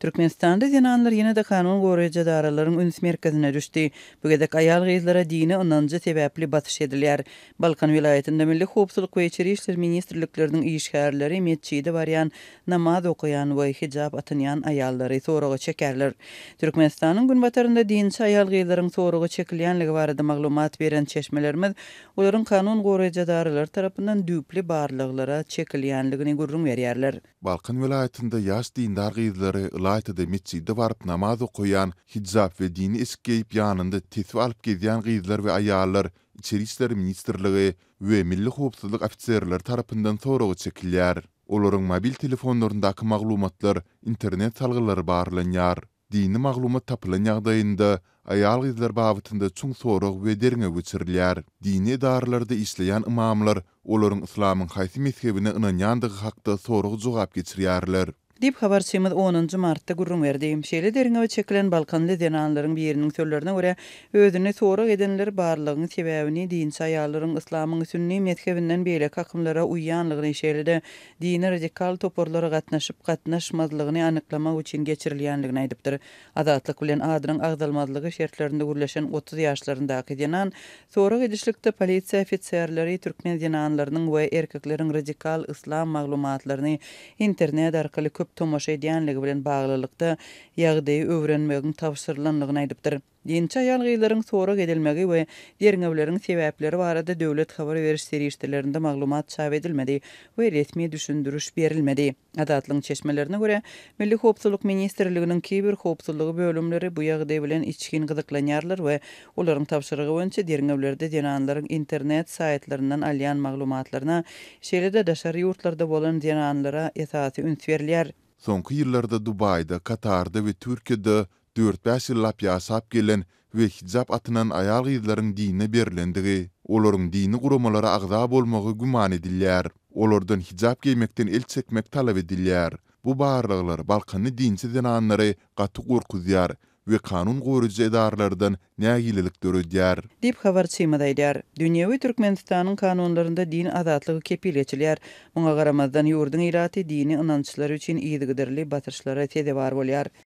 Türkmenistan'da zinanlar yine de kanun goryaca daralarının ünüs merkezine düştü. Bu gedek ayal gizlara dini onlancı sebepli batış ediler. Balkan vilayetinde milli hupsuluk ve içeri işler ministerliklerinin işgarları metçide varyan namaz okuyan ve hicab atınyan ayalları soruqa çekerler. Türkmenistan'ın gün batarında dinçi ayal gizlerin soruqa çekilyanlı gavarada maglumat veren çeşmelerimiz oların kanun goryaca daralar tarafından düpli barlıqlara çekilyanlı gini gini gini gini yaş gini Lajta de Mitsi de Vart namazu koyan we dini iskeyp yanında tetwi alıp gezyan gyzlar we ayarlar içeri işleri ministerligi we milli howpsuzlyk ofitserleri tarapından sorugu çekiller. Olorun mobil telefonlaryndaky maglumatlar, internet salgylary barlanýar. Dini maglumat tapylan ýagdaýynda ayal gyzlar babatynda çuň sorug we derine geçirilýär. Dini daralarda işleýän imamlar olorun islamyň haýsy mezhebine inanýandygy hakda sorug jogap geçirýärler. Dip habar 10-njy martda gurrun berdi. Şeýle derine we çekilen Balkanly denanlaryň birinin söýlerine görä, özüni soraq edenler barlygyny sebäbini din saýalaryň islamyň sünni mezhebinden beýle akymlara uýanlygyny şeýlede dini radikal toporlara gatnaşyp gatnaşmazlygyny anyklamak üçin geçirilýänligini aýdypdyr. Adatlyk bilen adyryň agdalmazlygy şertlerinde gurulýan 30 ýaşlaryndaky denan soraq edişlikde polisiýa ofitserleri türkmen denanlarynyň we erkekleriň radikal islam maglumatlaryny internet arkaly köp tomoşa edýänligi bilen baglylykda ýagdaýy öwrenmegiň tapşyrylanlygyny aýdypdyr. Dinç gylaryň sorag edilmegi we derňewleriň sebäpleri barada döwlet habar beriş serişdelerinde maglumat çap edilmedi we resmi düşündürüş berilmedi. Adatlyň çeşmelerine görä Milli howpsuzlyk Ministrliginiň kiber howpsuzlygy bölümleri bu ýagdaý bilen içkin gyzyklanýarlar we olaryň tapşyrygy boýunça derňewlerde denanlaryň internet saýtlaryndan alýan maglumatlaryna şeýlede daşary ýurtlarda bolan denanlara esasy üns berilýär. Soňky ýyllarda Dubaýda, Katarda we Türkiýede 4 bäsi lapya sap gelen we hijab atynan ayal gyzlaryň dinine berlendigi. olaryň dini guramalara agza bolmagy gumany edilýär. Olardan hijab giymekden el çekmek talap edilýär. Bu baýrlyklar Balkany dinçi denanlary gatyk urkuzýar we kanun gowrujy edarlardan nägilelik döredýär. Dip habar çymadaýlar. Dünýäwi Türkmenistanyň kanunlarynda din azatlygy kepileçiler. Muňa garamazdan ýurduň iradaty dini inançlary üçin ýygdyrly batyrşlara tedewar bolýar.